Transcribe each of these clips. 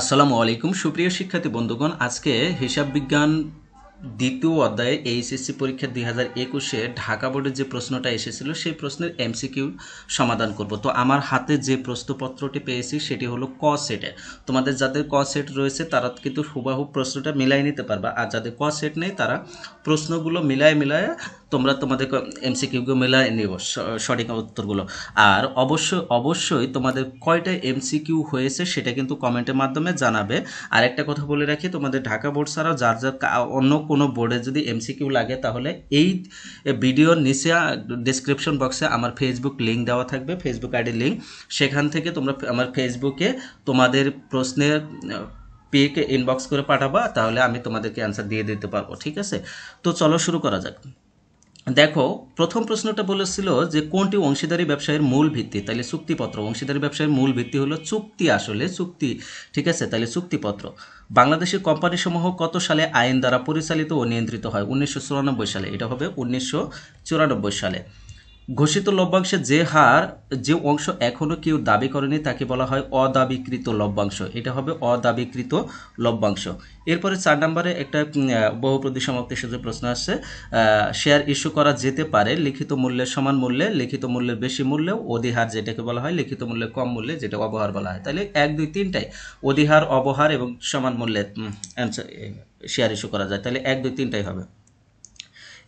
আসসালামু আলাইকুম সুপ্রিয় শিক্ষার্থী বন্ধুগণ আজকে হিসাব বিজ্ঞান দ্বিতীয় অধ্যায়ে এইচএসসি পরীক্ষা দুই হাজার একুশে ঢাকা বোর্ডের যে প্রশ্নটা এসেছিল সেই প্রশ্নের এমসিকিউ সমাধান করব তো আমার হাতে যে প্রশ্নপত্রটি পেয়েছি সেটি হলো ক সেটে তোমাদের যাদের ক সেট রয়েছে তারা কিন্তু হুবাহু প্রশ্নটা মিলাই নিতে পারবা আর যাদের ক সেট নেই তারা প্রশ্নগুলো মিলায় মিলায় তোমরা তোমাদের এমসিকিউ মেলায় নিব সঠিক উত্তরগুলো আর অবশ্যই অবশ্যই তোমাদের কয়টা এমসিকিউ হয়েছে সেটা কিন্তু কমেন্টের মাধ্যমে জানাবে আর একটা কথা বলে রাখি তোমাদের ঢাকা বোর্ড ছাড়াও যার যার অন্য কোনো বোর্ডে যদি এমসিকিউ লাগে তাহলে এই ভিডিওর নিচে ডিসক্রিপশন বক্সে আমার ফেসবুক লিঙ্ক দেওয়া থাকবে ফেসবুক আইডি লিঙ্ক সেখান থেকে তোমরা আমার ফেসবুকে তোমাদের প্রশ্নের পেকে ইনবক্স করে পাঠাবা তাহলে আমি তোমাদেরকে অ্যান্সার দিয়ে দিতে পারবো ঠিক আছে তো চলো শুরু করা যাক দেখো প্রথম প্রশ্নটা বলেছিল যে কোনটি অংশীদারি ব্যবসায়ের মূল ভিত্তি তাহলে চুক্তিপত্র অংশীদারি ব্যবসায়ের মূল ভিত্তি হলো চুক্তি আসলে চুক্তি ঠিক আছে তাহলে চুক্তিপত্র বাংলাদেশের কোম্পানিসমূহ কত সালে আইন দ্বারা পরিচালিত ও নিয়ন্ত্রিত হয় উনিশশো সালে এটা হবে উনিশশো সালে ঘোষিত লভ্যাংশে যে হার যে অংশ এখনও কেউ দাবি করেনি তাকে বলা হয় অদাবিকৃত লভ্যাংশ এটা হবে অদাবিকৃত লভ্যাংশ এরপরে চার নম্বরে একটা বহুপ্রতি সমাপ্তির সাথে প্রশ্ন আসছে শেয়ার ইস্যু করা যেতে পারে লিখিত মূল্যের সমান মূল্যে লিখিত মূল্যের বেশি মূল্যে অধিহার যেটাকে বলা হয় লিখিত মূল্যে কম মূল্যে যেটা অবহার বলা হয় তাহলে এক দুই তিনটাই অধিহার অবহার এবং সমান মূল্যে শেয়ার ইস্যু করা যায় তাহলে এক দুই তিনটাই হবে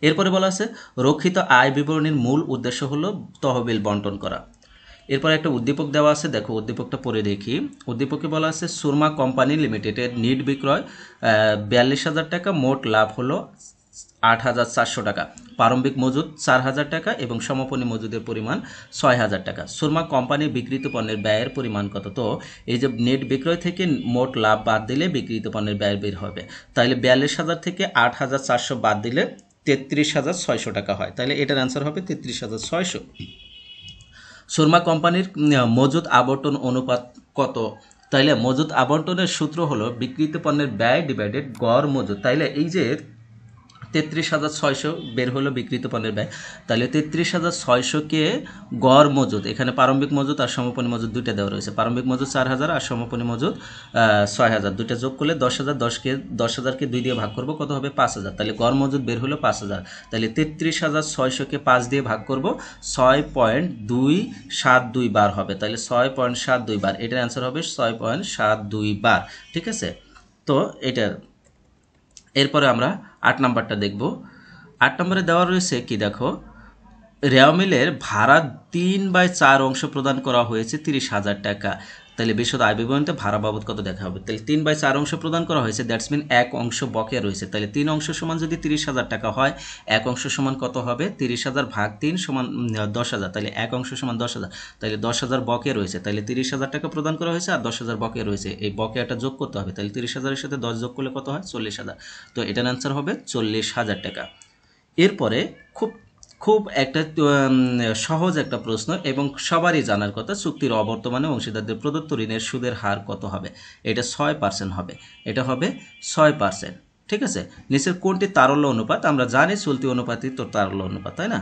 এরপরে বলা আছে রক্ষিত আয় বিবরণীর মূল উদ্দেশ্য হলো তহবিল বন্টন করা এরপরে একটা উদ্দীপক দেওয়া আছে দেখো উদ্দীপকটা পরে দেখি উদ্দীপকে বলা আছে সুরমা কোম্পানি লিমিটেডের নিট বিক্রয় বিয়াল্লিশ হাজার টাকা মোট লাভ হলো আট হাজার চারশো টাকা প্রারম্ভিক মজুদ চার হাজার টাকা এবং সমাপনী মজুদের পরিমাণ ছয় হাজার টাকা সুরমা কোম্পানি বিক্রিত পণ্যের ব্যয়ের পরিমাণ কত তো এই যে নেট বিক্রয় থেকে মোট লাভ বাদ দিলে বিক্রিত পণ্যের ব্যয় বের হবে তাহলে বিয়াল্লিশ হাজার থেকে আট হাজার চারশো বাদ দিলে তেত্রিশ হাজার ছয়শো টাকা হয় তাহলে এটার অ্যান্সার হবে তেত্রিশ হাজার ছয়শো শর্মা কোম্পানির মজুদ আবর্তন অনুপাত কত তাইলে মজুদ আবন্টনের সূত্র হলো বিক্রিত পণ্যের ব্যয় ডিভাইডেড গড় মজুদ তাইলে এই যে তেত্রিশ হাজার ছয়শো বের হলো বিকৃত পণ্যের ব্যয় তাহলে তেত্রিশ হাজার ছয়শোকে গড় মজুদ এখানে প্রারম্ভিক মজুদ আর সমপনী মজুদ দুইটা দেওয়া রয়েছে প্রারম্ভিক মজুদ চার হাজার আর সমপনী মজুদ ছয় হাজার দুইটা যোগ করলে দশ হাজার দশকে দশ হাজারকে দুই দিয়ে ভাগ করবো কত হবে পাঁচ হাজার তাহলে গড় মজুদ বের হলো পাঁচ হাজার তাহলে তেত্রিশ হাজার ছয়শোকে পাঁচ দিয়ে ভাগ করব ছয় পয়েন্ট দুই সাত দুই বার হবে তাহলে ছয় পয়েন্ট সাত দুই বার এটার অ্যান্সার হবে ছয় পয়েন্ট সাত দুই বার ঠিক আছে তো এটার এরপরে আমরা আট নাম্বারটা দেখব আট নম্বরে দেওয়া রয়েছে কি দেখো রেওমিলের ভাড়া তিন বাই চার অংশ প্রদান করা হয়েছে তিরিশ হাজার টাকা তাহলে বিশদ আয় বিবরণীতে ভাড়া বাবদ কত দেখা হবে তাহলে তিন বাই চার অংশ প্রদান করা হয়েছে দ্যাটস মিন এক অংশ বকেয়া রয়েছে তাহলে তিন অংশ সমান যদি তিরিশ হাজার টাকা হয় এক অংশ সমান কত হবে তিরিশ হাজার ভাগ তিন সমান দশ হাজার তাহলে এক অংশ সমান দশ হাজার তাহলে দশ হাজার বকেয়া রয়েছে তাহলে তিরিশ হাজার টাকা প্রদান করা হয়েছে আর দশ হাজার বকেয়া রয়েছে এই বকেয়াটা যোগ করতে হবে তাহলে তিরিশ হাজারের সাথে দশ যোগ করলে কত হয় চল্লিশ হাজার তো এটার অ্যান্সার হবে চল্লিশ হাজার টাকা এরপরে খুব খুব একটা সহজ একটা প্রশ্ন এবং সবারই জানার কথা চুক্তির অবর্তমানে অংশীদারদের প্রদত্ত ঋণের সুদের হার কত হবে এটা ছয় পার্সেন্ট হবে এটা হবে ছয় পার্সেন্ট ঠিক আছে নিচের কোনটি তারল্য অনুপাত আমরা জানি চলতি অনুপাতই তো তারল্য অনুপাত তাই না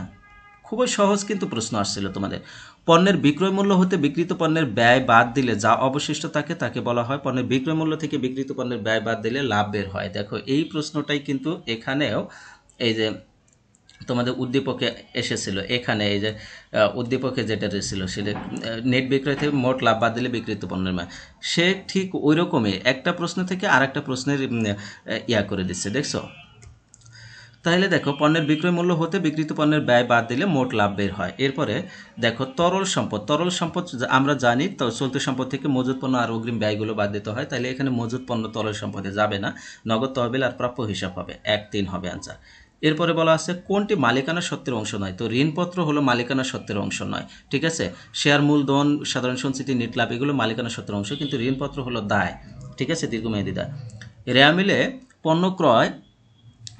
খুবই সহজ কিন্তু প্রশ্ন আসছিল তোমাদের পণ্যের বিক্রয় মূল্য হতে বিক্রিত পণ্যের ব্যয় বাদ দিলে যা অবশিষ্ট থাকে তাকে বলা হয় পণ্যের বিক্রয় মূল্য থেকে বিক্রিত পণ্যের ব্যয় বাদ দিলে লাভ বের হয় দেখো এই প্রশ্নটাই কিন্তু এখানেও এই যে তোমাদের উদ্দীপকে এসেছিল এখানে এই যে উদ্দীপকে যেটা ছিল সেটা নেট বিক্রয় থেকে মোট লাভ বাদ দিলে বিক্রিত পণ্যের মান সে ঠিক ওই রকমই একটা প্রশ্ন থেকে আর একটা প্রশ্নের ইয়া করে দিচ্ছে দেখছো তাহলে দেখো পণ্যের বিক্রয় মূল্য হতে বিক্রিত পণ্যের ব্যয় বাদ দিলে মোট লাভ বের হয় এরপরে দেখো তরল সম্পদ তরল সম্পদ আমরা জানি চলতি সম্পদ থেকে মজুত পণ্য আর অগ্রিম ব্যয়গুলো বাদ দিতে হয় তাহলে এখানে মজুত পণ্য তরল সম্পদে যাবে না নগদ তহবিল আর প্রাপ্য হিসাব হবে এক তিন হবে আনসার এরপরে বলা আছে কোনটি মালিকানা সত্ত্বের অংশ নয় তো ঋণপত্র হলো মালিকানা সত্ত্বের অংশ নয় ঠিক আছে শেয়ার মূলধন সাধারণ সঞ্চিতি নিট লাভ এগুলো মালিকানা সত্ত্বের অংশ কিন্তু ঋণপত্র হলো দায় ঠিক আছে দীর্ঘমেয়াদী দায় রেয়ামিলে পণ্য ক্রয়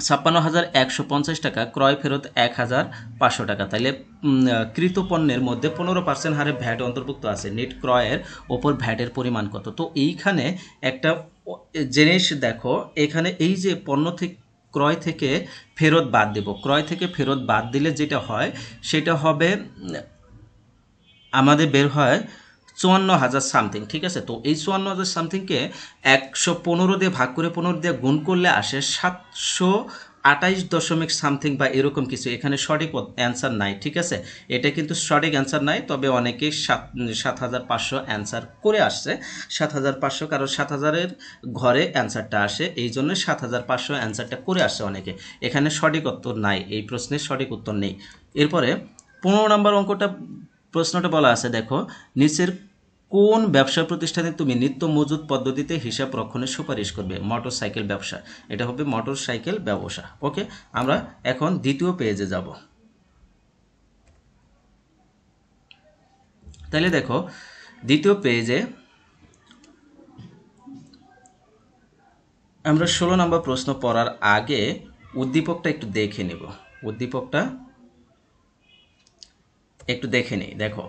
ছাপ্পান্ন হাজার একশো পঞ্চাশ টাকা ক্রয় ফেরত এক হাজার পাঁচশো টাকা তাইলে কৃত পণ্যের মধ্যে পনেরো পার্সেন্ট হারে ভ্যাট অন্তর্ভুক্ত আছে নেট ক্রয়ের ওপর ভ্যাটের পরিমাণ কত তো এইখানে একটা জিনিস দেখো এখানে এই যে পণ্য থেকে ক্রয় থেকে ফেরত বাদ দেব ক্রয় থেকে ফেরত বাদ দিলে যেটা হয় সেটা হবে আমাদের বের হয় চুয়ান্ন হাজার সামথিং ঠিক আছে তো এই চুয়ান্ন হাজার সামথিংকে একশো পনেরো দিয়ে ভাগ করে পনেরো দিয়ে গুণ করলে আসে সাতশো আঠাইশ দশমিক সামথিং বা এরকম কিছু এখানে সঠিক অ্যান্সার নাই ঠিক আছে এটা কিন্তু সঠিক অ্যান্সার নাই তবে অনেকেই সাত সাত হাজার পাঁচশো অ্যান্সার করে আসছে সাত হাজার পাঁচশো কারণ সাত হাজারের ঘরে অ্যান্সারটা আসে এই জন্য সাত হাজার পাঁচশো অ্যান্সারটা করে আসছে অনেকে এখানে সঠিক উত্তর নাই এই প্রশ্নের সঠিক উত্তর নেই এরপরে পনেরো নম্বর অঙ্কটা প্রশ্নটা বলা আছে দেখো নিচের কোন ব্যবসা প্রতিষ্ঠানে তুমি নিত্য মজুদ পদ্ধতিতে হিসাব রক্ষণের সুপারিশ করবে মোটর সাইকেল ব্যবসা এটা হবে মোটর সাইকেল ব্যবসা ওকে আমরা এখন দ্বিতীয় পেজে যাব তাহলে দেখো দ্বিতীয় পেজে আমরা ষোলো নম্বর প্রশ্ন পড়ার আগে উদ্দীপকটা একটু দেখে নেব উদ্দীপকটা একটু দেখে নিই দেখো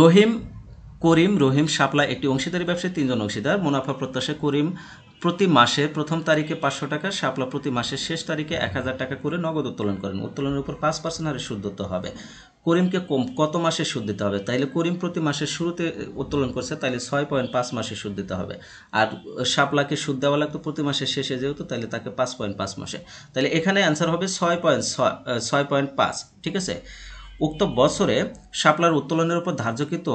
রহিম করিম রহিম শাপলা একটি অংশীদারি ব্যবসায় তিনজন অংশীদার মুনাফা প্রত্যাশা করিম প্রতি মাসে প্রথম তারিখে পাঁচশো টাকা শাপলা প্রতি মাসের শেষ তারিখে এক হাজার টাকা করে নগদ উত্তোলন করেন উত্তোলনের উপর পাঁচ পার্সেন্ট হারে সুদ দিতে হবে করিমকে কম কত মাসে সুদ দিতে হবে তাইলে করিম প্রতি মাসের শুরুতে উত্তোলন করছে তাইলে ছয় পয়েন্ট পাঁচ মাসে সুদ দিতে হবে আর শাপলাকে সুদ দেওয়া লাগতো প্রতি মাসের শেষে যেহেতু তাইলে তাকে পাঁচ পয়েন্ট পাঁচ মাসে তাহলে এখানে অ্যান্সার হবে ছয় পয়েন্ট ছয় পয়েন্ট পাঁচ ঠিক আছে উক্ত বছরে শাপলার উত্তোলনের উপর ধার্যকৃত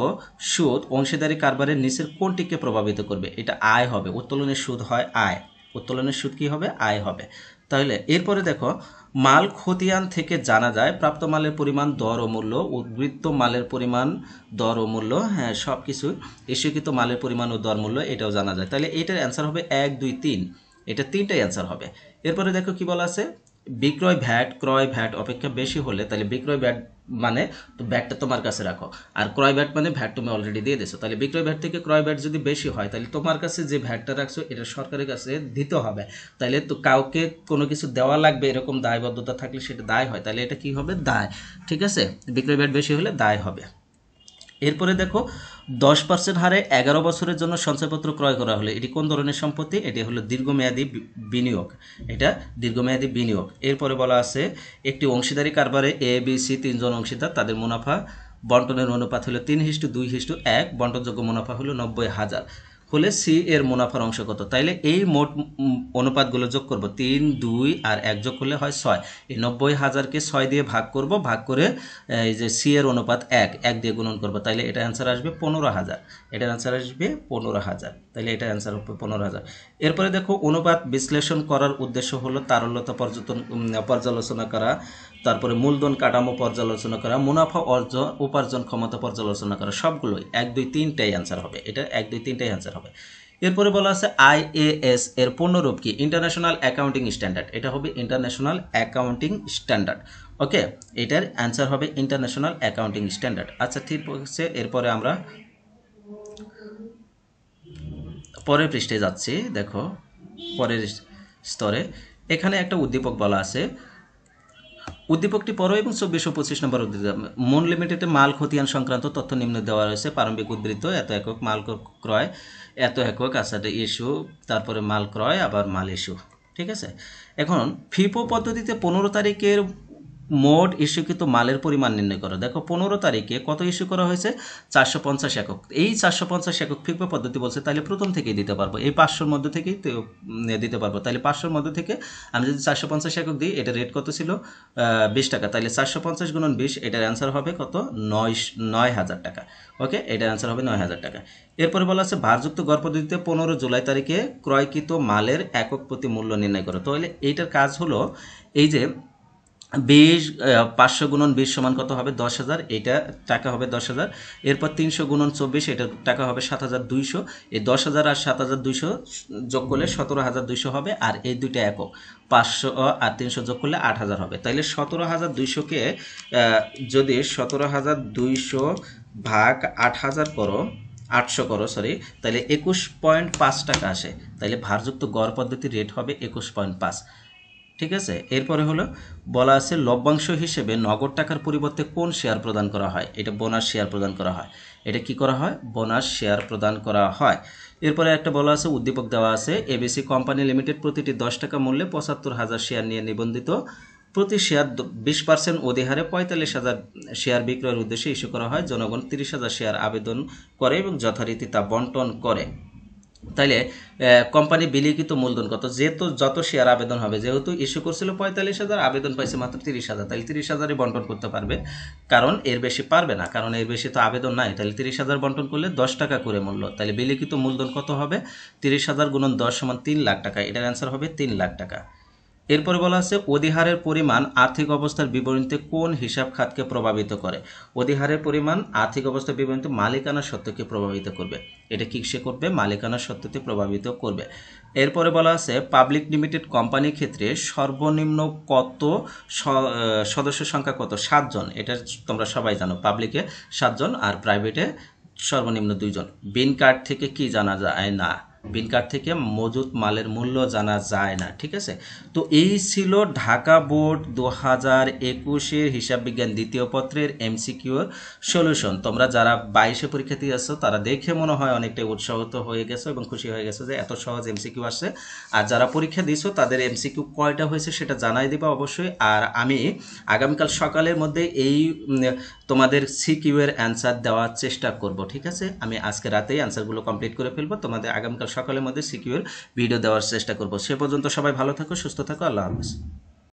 সুদ অংশীদারি কারবারের নিচের কোনটিকে প্রভাবিত করবে এটা আয় হবে উত্তোলনের সুদ হয় আয় উত্তোলনের সুদ কী হবে আয় হবে তাহলে এরপরে দেখো মাল খতিয়ান থেকে জানা যায় প্রাপ্ত মালের পরিমাণ দর ও মূল্য উদ্বৃত্ত মালের পরিমাণ দর ও মূল্য হ্যাঁ সব কিছু ইস্যুকৃত মালের পরিমাণ ও দর মূল্য এটাও জানা যায় তাহলে এটার অ্যান্সার হবে এক দুই তিন এটা তিনটাই অ্যান্সার হবে এরপরে দেখো কি বলা আছে বিক্রয় ভ্যাট ক্রয় ভ্যাট অপেক্ষা বেশি হলে তাহলে বিক্রয় ভ্যাট মানে তো ভ্যাটটা তোমার কাছে রাখো আর ক্রয় ভ্যাট মানে ভ্যাট তুমি অলরেডি দিয়ে দিছো তাহলে বিক্রয় ভ্যাট থেকে ক্রয় ভ্যাট যদি বেশি হয় তাহলে তোমার কাছে যে ভ্যাটটা রাখছো এটা সরকারের কাছে দিতে হবে তাহলে তো কাউকে কোনো কিছু দেওয়া লাগবে এরকম দায়বদ্ধতা থাকলে সেটা দায় হয় তাহলে এটা কি হবে দায় ঠিক আছে বিক্রয় ভ্যাট বেশি হলে দায় হবে এরপরে দেখো দশ পার্সেন্ট হারে এগারো বছরের জন্য সঞ্চয়পত্র ক্রয় করা হলে এটি কোন ধরনের সম্পত্তি এটি হলো দীর্ঘমেয়াদী বিনিয়োগ এটা দীর্ঘমেয়াদী বিনিয়োগ এরপরে বলা আছে একটি অংশীদারি কারবারে এ বি সি তিনজন অংশীদার তাদের মুনাফা বন্টনের অনুপাত হলো তিন হিস্টু দুই হিস্টু এক বন্টনযোগ্য মুনাফা হলো নব্বই হাজার হলে সি এর মুনাফার অংশ কত তাইলে এই মোট অনুপাতগুলো যোগ করব তিন দুই আর এক যোগ করলে হয় ছয় এই নব্বই হাজারকে ছয় দিয়ে ভাগ করব ভাগ করে এই যে সি এর অনুপাত এক এক দিয়ে গুণন করব তাইলে এটা অ্যান্সার আসবে পনেরো হাজার এটার অ্যান্সার আসবে পনেরো হাজার তাহলে এটা অ্যান্সার হবে পনেরো হাজার এরপরে দেখো অনুপাত বিশ্লেষণ করার উদ্দেশ্য হলো তারল্যতা পর্যটন পর্যালোচনা করা তারপরে মূলধন কাঠামো পর্যালোচনা করা মুনাফা অর্জন উপার্জন ক্ষমতা পর্যালোচনা করা সবগুলোই এক দুই তিনটাই অ্যান্সার হবে এটা এক দুই তিনটাই অ্যান্সার হবে এরপরে বলা আছে আইএএস এর পূর্ণরূপ কি ইন্টারন্যাশনাল অ্যাকাউন্টিং স্ট্যান্ডার্ড এটা হবে ইন্টারন্যাশনাল অ্যাকাউন্টিং স্ট্যান্ডার্ড ওকে এটার অ্যান্সার হবে ইন্টারন্যাশনাল অ্যাকাউন্টিং স্ট্যান্ডার্ড আচ্ছা ঠিক আছে এরপরে আমরা পরের পৃষ্ঠে যাচ্ছি দেখো পরের স্তরে এখানে একটা উদ্দীপক বলা আছে উদ্দীপকটি পর এবং চব্বিশশো পঁচিশ নম্বর উদ্দীপক মন লিমিটেডে মাল খতিয়ান সংক্রান্ত তথ্য নিম্ন দেওয়া রয়েছে প্রারম্ভিক উদ্বৃত্ত এত একক মাল ক্রয় এত একক আসাতে আচ্ছা, ইস্যু তারপরে মাল ক্রয় আবার মাল ইস্যু ঠিক আছে এখন ফিপো পদ্ধতিতে পনেরো তারিখের মোট ইস্যুকৃত মালের পরিমাণ নির্ণয় করো দেখো পনেরো তারিখে কত ইস্যু করা হয়েছে চারশো পঞ্চাশ একক এই চারশো পঞ্চাশ একক ফিক পদ্ধতি বলছে তাহলে প্রথম থেকেই দিতে পারবো এই পাঁচশোর মধ্যে থেকেই দিতে পারবো তাহলে পাঁচশোর মধ্যে থেকে আমি যদি চারশো পঞ্চাশ একক দিই এটা রেট কত ছিল বিশ টাকা তাহলে চারশো পঞ্চাশ গুণন বিশ এটার অ্যান্সার হবে কত নয় নয় হাজার টাকা ওকে এটার অ্যান্সার হবে নয় হাজার টাকা এরপরে বলা আছে ভারযুক্ত গড় পদ্ধতিতে পনেরো জুলাই তারিখে ক্রয়কৃত মালের একক প্রতি মূল্য নির্ণয় করো তাহলে এইটার কাজ হলো এই যে বিশ পাঁচশো গুণন বিশ সমান কত হবে দশ হাজার এটা টাকা হবে দশ হাজার এরপর তিনশো গুণন চব্বিশ এটা টাকা হবে সাত হাজার দুইশো এই দশ হাজার আর সাত হাজার দুইশো যোগ করলে সতেরো হাজার দুইশো হবে আর এই দুইটা একক পাঁচশো আর তিনশো যোগ করলে আট হাজার হবে তাইলে সতেরো হাজার দুইশোকে যদি সতেরো হাজার দুইশো ভাগ আট হাজার করো আটশো করো সরি তাহলে একুশ পয়েন্ট পাঁচ টাকা আসে তাইলে ভারযুক্ত গড় পদ্ধতির রেট হবে একুশ পয়েন্ট পাঁচ ঠিক আছে এরপরে হলো বলা আছে লভ্যাংশ হিসেবে নগদ টাকার পরিবর্তে কোন শেয়ার প্রদান করা হয় এটা বোনাস শেয়ার প্রদান করা হয় এটা কি করা হয় বোনাস শেয়ার প্রদান করা হয় এরপরে একটা বলা আছে উদ্দীপক দেওয়া আছে এবিসি কোম্পানি লিমিটেড প্রতিটি দশ টাকা মূল্যে পঁচাত্তর হাজার শেয়ার নিয়ে নিবন্ধিত প্রতি শেয়ার বিশ পার্সেন্ট অধিহারে পঁয়তাল্লিশ হাজার শেয়ার বিক্রয়ের উদ্দেশ্যে ইস্যু করা হয় জনগণ তিরিশ হাজার শেয়ার আবেদন করে এবং যথারীতি তা বন্টন করে তাইলে কোম্পানি বিলিখিত মূলধন কত যেহেতু যত শেয়ার আবেদন হবে যেহেতু ইস্যু করছিল পঁয়তাল্লিশ হাজার আবেদন পাইছে মাত্র তিরিশ হাজার তাহলে তিরিশ হাজারই বন্টন করতে পারবে কারণ এর বেশি পারবে না কারণ এর বেশি তো আবেদন নাই তাহলে তিরিশ হাজার বন্টন করলে দশ টাকা করে মূল্য তাহলে বিলিখিত মূলধন কত হবে তিরিশ হাজার গুণন দশ সমান তিন লাখ টাকা এটার অ্যান্সার হবে তিন লাখ টাকা এরপরে বলা আছে অধিহারের পরিমাণ আর্থিক অবস্থার বিবরণীতে কোন হিসাব খাতকে প্রভাবিত করে অধিহারের পরিমাণ আর্থিক অবস্থার বিবরণীতে মালিকানা সত্যকে প্রভাবিত করবে এটা কি সে করবে মালিকানা সত্যতে প্রভাবিত করবে এরপরে বলা আছে পাবলিক লিমিটেড কোম্পানির ক্ষেত্রে সর্বনিম্ন কত সদস্য সংখ্যা কত সাতজন এটা তোমরা সবাই জানো পাবলিকে সাতজন আর প্রাইভেটে সর্বনিম্ন দুইজন বিন কার্ড থেকে কি জানা যায় না বিল কার্ড থেকে মজুত মালের মূল্য জানা যায় না ঠিক আছে তো এই ছিল ঢাকা বোর্ড দু হাজার একুশের হিসাব বিজ্ঞান দ্বিতীয় পত্রের এমসিকিউর সলিউশন তোমরা যারা বাইশে পরীক্ষার্থী আছো তারা দেখে মনে হয় অনেকটাই উৎসাহিত হয়ে গেছো এবং খুশি হয়ে গেছো যে এত সহজ এমসিকিউ আসছে আর যারা পরীক্ষা দিয়েছো তাদের এমসিকিউ কয়টা হয়েছে সেটা জানাই দেবা অবশ্যই আর আমি আগামীকাল সকালের মধ্যে এই তোমাদের সিকিউ এর অ্যান্সার দেওয়ার চেষ্টা করব ঠিক আছে আমি আজকে রাতেই অ্যান্সারগুলো কমপ্লিট করে ফেলবো তোমাদের আগামীকাল সকালের মধ্যে সিকিউর ভিডিও দেওয়ার চেষ্টা করব সে পর্যন্ত সবাই ভালো থাকো সুস্থ থাকো আল্লাহ হাফেজ